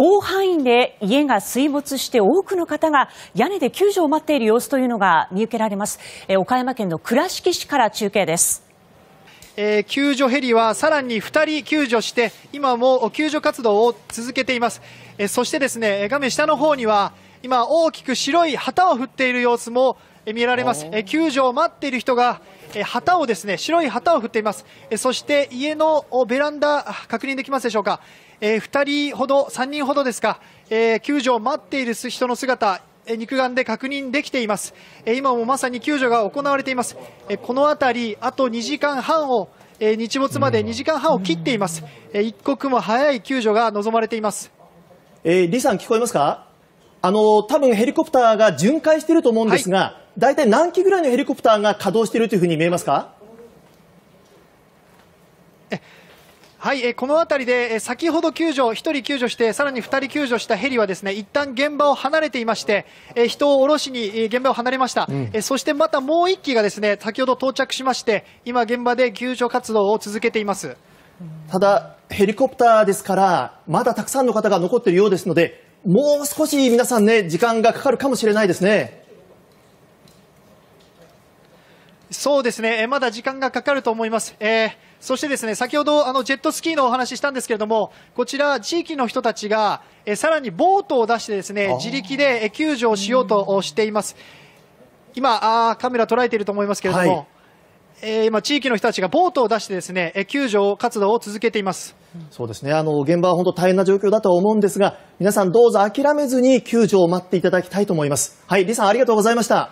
広範囲で家が水没して多くの方が屋根で救助を待っている様子というのが見受けられます。え岡山県の倉敷市から中継です。えー、救助ヘリはさらに2人救助して今も救助活動を続けています、えー、そしてですね画面下の方には今大きく白い旗を振っている様子も見られます。救助を待っている人が旗をですね白い旗を振っています。そして家のベランダ確認できますでしょうか。えー、2人ほど3人ほどですか、え救助を待っている人の姿。肉眼で確認できています今もまさに救助が行われていますこの辺りあと2時間半を日没まで2時間半を切っています一刻も早い救助が望まれています、えー、李さん聞こえますかあの多分ヘリコプターが巡回していると思うんですが、はい大体何機ぐらいのヘリコプターが稼働しているというふうに見えますかはい、えこの辺りで、え先ほど救助、1人救助して、さらに2人救助したヘリはですね、一旦現場を離れていまして、え人を降ろしに、え現場を離れました、え、うん、そしてまたもう1機がですね、先ほど到着しまして、今現場で救助活動を続けています。ただ、ヘリコプターですから、まだたくさんの方が残っているようですので、もう少し皆さんね、時間がかかるかもしれないですね。そうですね、まだ時間がかかると思います。えーそしてですね、先ほどあのジェットスキーのお話ししたんですけれども、こちら地域の人たちが、えさらにボートを出してですね、自力で救助をしようとしています。今あ、カメラ捉えていると思いますけれども、はい、えー、今、地域の人たちがボートを出してですね、救助活動を続けています。そうですね、あの現場は本当大変な状況だと思うんですが、皆さんどうぞ諦めずに救助を待っていただきたいと思います。はい、李さんありがとうございました。